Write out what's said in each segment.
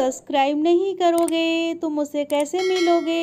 subscribe नहीं करोगे तो मुझसे कैसे मिलोगे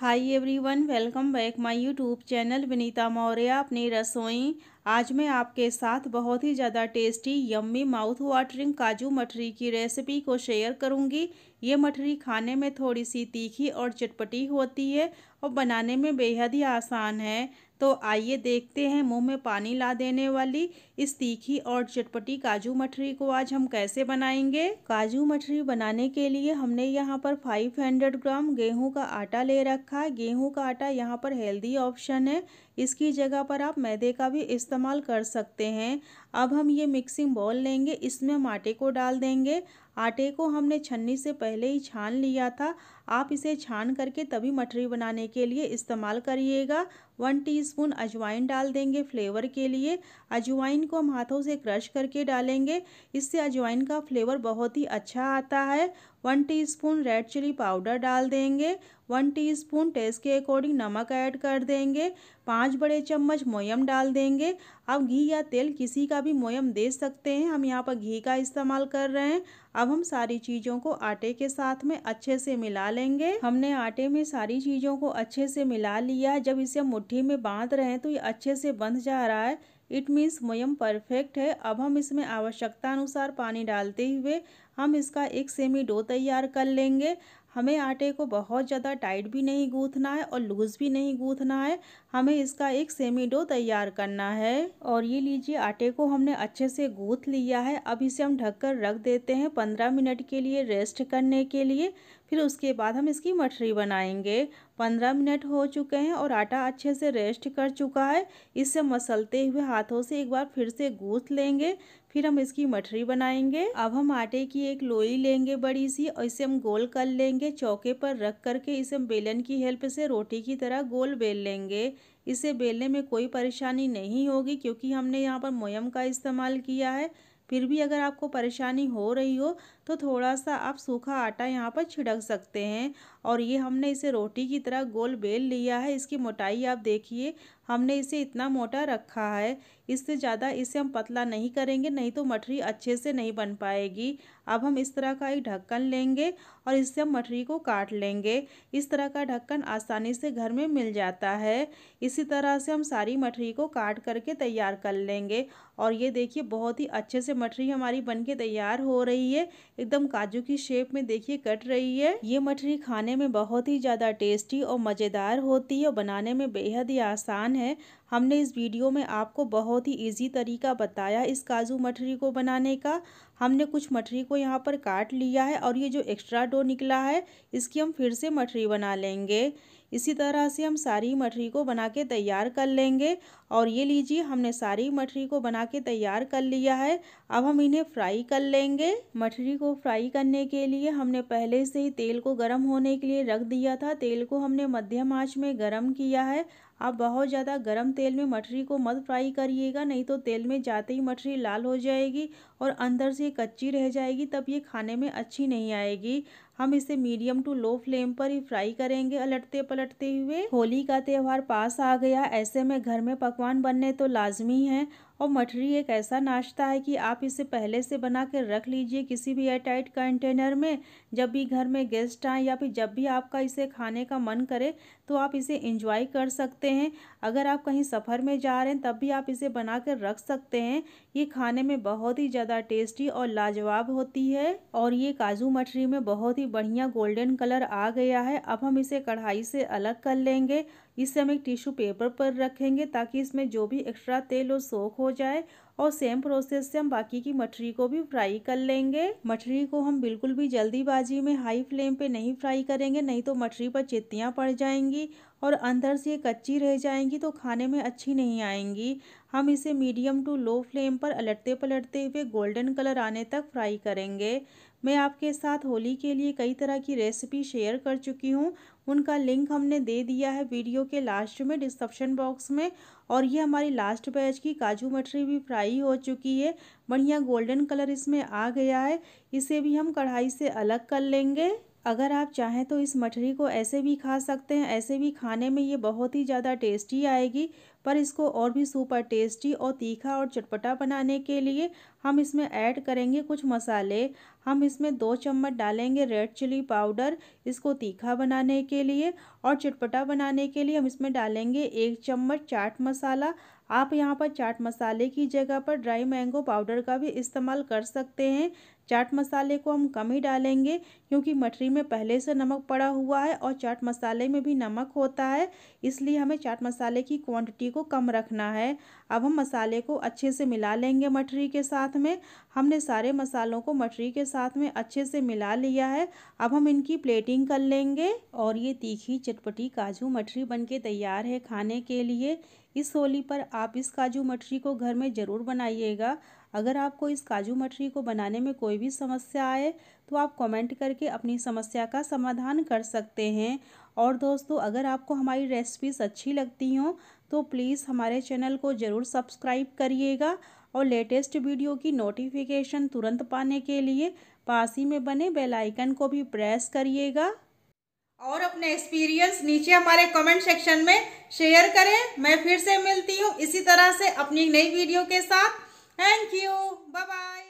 hi everyone welcome back my YouTube channel Vinita Maurya अपनी रसोई आज मैं आपके साथ बहुत ही ज़्यादा टेस्टी यम्मी माउथ वाटरिंग काजू मठरी की रेसिपी को शेयर करूंगी ये मठरी खाने में थोड़ी सी तीखी और चटपटी होती है और बनाने में बेहद ही आसान है तो आइए देखते हैं मुंह में पानी ला देने वाली इस तीखी और चटपटी काजू मठरी को आज हम कैसे बनाएंगे काजू मठरी बनाने के लिए हमने यहाँ पर 500 ग्राम गेहूं का आटा ले रखा है गेहूं का आटा यहाँ पर हेल्दी ऑप्शन है इसकी जगह पर आप मैदे का भी इस्तेमाल कर सकते हैं अब हम ये मिक्सिंग बॉल लेंगे इसमें हम आटे को डाल देंगे आटे को हमने छन्नी से पहले ही छान लिया था आप इसे छान करके तभी मठरी बनाने के लिए इस्तेमाल करिएगा वन टीस्पून अजवाइन डाल देंगे फ्लेवर के लिए अजवाइन को हम हाथों से क्रश करके डालेंगे इससे अजवाइन का फ्लेवर बहुत ही अच्छा आता है one teaspoon red chilli powder डाल देंगे वन टीस्पून टेस्ट के अकॉर्डिंग नमक ऐड कर देंगे पाँच बड़े चम्मच मोयम डाल देंगे आप घी या तेल किसी का भी मोयम दे सकते हैं हम यहाँ पर घी का इस्तेमाल कर रहे हैं अब हम सारी चीज़ों को आटे के साथ में अच्छे से मिला लेंगे हमने आटे में सारी चीज़ों को अच्छे से मिला लिया जब इसे मुट्ठी में बांध रहे हैं तो ये अच्छे से बंध जा रहा है इट मीन्स मोयम परफेक्ट है अब हम इसमें आवश्यकता अनुसार पानी डालते हुए हम इसका एक सेमी डो तैयार कर लेंगे हमें आटे को बहुत ज़्यादा टाइट भी नहीं गूँथना है और लूज़ भी नहीं गूँथना है हमें इसका एक सेमी डो तैयार करना है और ये लीजिए आटे को हमने अच्छे से गूँथ लिया है अब इसे हम ढककर रख देते हैं पंद्रह मिनट के लिए रेस्ट करने के लिए फिर उसके बाद हम इसकी मठरी बनाएंगे पंद्रह मिनट हो चुके हैं और आटा अच्छे से रेस्ट कर चुका है इससे मसलते हुए हाथों से एक बार फिर से गूँथ लेंगे फिर हम इसकी मठरी बनाएंगे अब हम आटे की एक लोई लेंगे बड़ी सी और इसे हम गोल कर लेंगे चौके पर रख करके इसे हम बेलन की हेल्प से रोटी की तरह गोल बेल लेंगे इसे बेलने में कोई परेशानी नहीं होगी क्योंकि हमने यहाँ पर मोयम का इस्तेमाल किया है फिर भी अगर आपको परेशानी हो रही हो तो थोड़ा सा आप सूखा आटा यहाँ पर छिड़क सकते हैं और ये हमने इसे रोटी की तरह गोल बेल लिया है इसकी मोटाई आप देखिए हमने इसे इतना मोटा रखा है इससे ज़्यादा इसे हम पतला नहीं करेंगे नहीं तो मठरी अच्छे से नहीं बन पाएगी अब हम इस तरह का एक ढक्कन लेंगे और इससे हम मठरी को काट लेंगे इस तरह का ढक्कन आसानी से घर में मिल जाता है इसी तरह से हम सारी मठरी को काट करके तैयार कर लेंगे और ये देखिए बहुत ही अच्छे से मठरी हमारी बन के तैयार हो रही है एकदम काजू की शेप में देखिए कट रही है ये मछली खाने में बहुत ही ज़्यादा टेस्टी और मज़ेदार होती है और बनाने में बेहद ही आसान है हमने इस वीडियो में आपको बहुत ही ईजी तरीका बताया इस काजू मछली को बनाने का हमने कुछ मठरी को यहाँ पर काट लिया है और ये जो एक्स्ट्रा डो निकला है इसकी हम फिर से मठरी बना लेंगे इसी तरह से हम सारी मठरी को बना के तैयार कर लेंगे और ये लीजिए हमने सारी मठरी को बना के तैयार कर लिया है अब हम इन्हें फ्राई कर लेंगे मठरी को फ्राई करने के लिए हमने पहले से ही तेल को गर्म होने के लिए रख दिया था तेल को हमने मध्यम आँच में गर्म किया है आप बहुत ज़्यादा गर्म तेल में मछली को मत फ्राई करिएगा नहीं तो तेल में जाते ही मछली लाल हो जाएगी और अंदर से कच्ची रह जाएगी तब ये खाने में अच्छी नहीं आएगी हम इसे मीडियम टू लो फ्लेम पर ही फ्राई करेंगे अलटते पलटते हुए होली का त्यौहार पास आ गया ऐसे में घर में पकवान बनने तो लाजमी है और मठरी एक ऐसा नाश्ता है कि आप इसे पहले से बना कर रख लीजिए किसी भी एयरटाइट कंटेनर में जब भी घर में गेस्ट आए या फिर जब भी आपका इसे खाने का मन करे तो आप इसे इंजॉय कर सकते हैं अगर आप कहीं सफ़र में जा रहे हैं तब भी आप इसे बना कर रख सकते हैं ये खाने में बहुत ही ज़्यादा टेस्टी और लाजवाब होती है और ये काजू मठरी में बहुत ही बढ़िया गोल्डन कलर आ गया है अब हम इसे कढ़ाई से अलग कर लेंगे इसे हम एक टिश्यू पेपर पर रखेंगे ताकि इसमें जो भी एक्स्ट्रा तेल और सोख हो जाए और सेम प्रोसेस से हम बाकी की मछली को भी फ्राई कर लेंगे मछली को हम बिल्कुल भी जल्दीबाजी में हाई फ्लेम पे नहीं फ्राई करेंगे नहीं तो मछली पर चित्तियाँ पड़ जाएंगी और अंदर से कच्ची रह जाएंगी तो खाने में अच्छी नहीं आएंगी हम इसे मीडियम टू लो फ्लेम पर अलटते पलटते हुए गोल्डन कलर आने तक फ्राई करेंगे मैं आपके साथ होली के लिए कई तरह की रेसिपी शेयर कर चुकी हूँ उनका लिंक हमने दे दिया है वीडियो के लास्ट में डिस्क्रिप्शन बॉक्स में और ये हमारी लास्ट बैच की काजू मटरी भी फ्राई हो चुकी है बढ़िया गोल्डन कलर इसमें आ गया है इसे भी हम कढ़ाई से अलग कर लेंगे अगर आप चाहें तो इस मठरी को ऐसे भी खा सकते हैं ऐसे भी खाने में ये बहुत ही ज़्यादा टेस्टी आएगी पर इसको और भी सुपर टेस्टी और तीखा और चटपटा बनाने के लिए हम इसमें ऐड करेंगे कुछ मसाले हम इसमें दो चम्मच डालेंगे रेड चिली पाउडर इसको तीखा बनाने के लिए और चटपटा बनाने के लिए हम इसमें डालेंगे एक चम्मच चाट मसाला आप यहाँ पर चाट मसाले की जगह पर ड्राई मैंगो पाउडर का भी इस्तेमाल कर सकते हैं चाट मसाले को हम कम ही डालेंगे क्योंकि मठरी में पहले से नमक पड़ा हुआ है और चाट मसाले में भी नमक होता है इसलिए हमें चाट मसाले की क्वांटिटी को कम रखना है अब हम मसाले को अच्छे से मिला लेंगे मठरी के साथ में हमने सारे मसालों को मठरी के साथ में अच्छे से मिला लिया है अब हम इनकी प्लेटिंग कर लेंगे और ये तीखी चटपटी काजू मठरी बन तैयार है खाने के लिए इस होली पर आप इस काजू मठरी को घर में ज़रूर बनाइएगा अगर आपको इस काजू मठरी को बनाने में कोई भी समस्या आए तो आप कमेंट करके अपनी समस्या का समाधान कर सकते हैं और दोस्तों अगर आपको हमारी रेसिपीज़ अच्छी लगती हों तो प्लीज़ हमारे चैनल को ज़रूर सब्सक्राइब करिएगा और लेटेस्ट वीडियो की नोटिफिकेशन तुरंत पाने के लिए पास ही में बने बेलाइकन को भी प्रेस करिएगा और अपने एक्सपीरियंस नीचे हमारे कमेंट सेक्शन में शेयर करें मैं फिर से मिलती हूँ इसी तरह से अपनी नई वीडियो के साथ थैंक यू बाय बाय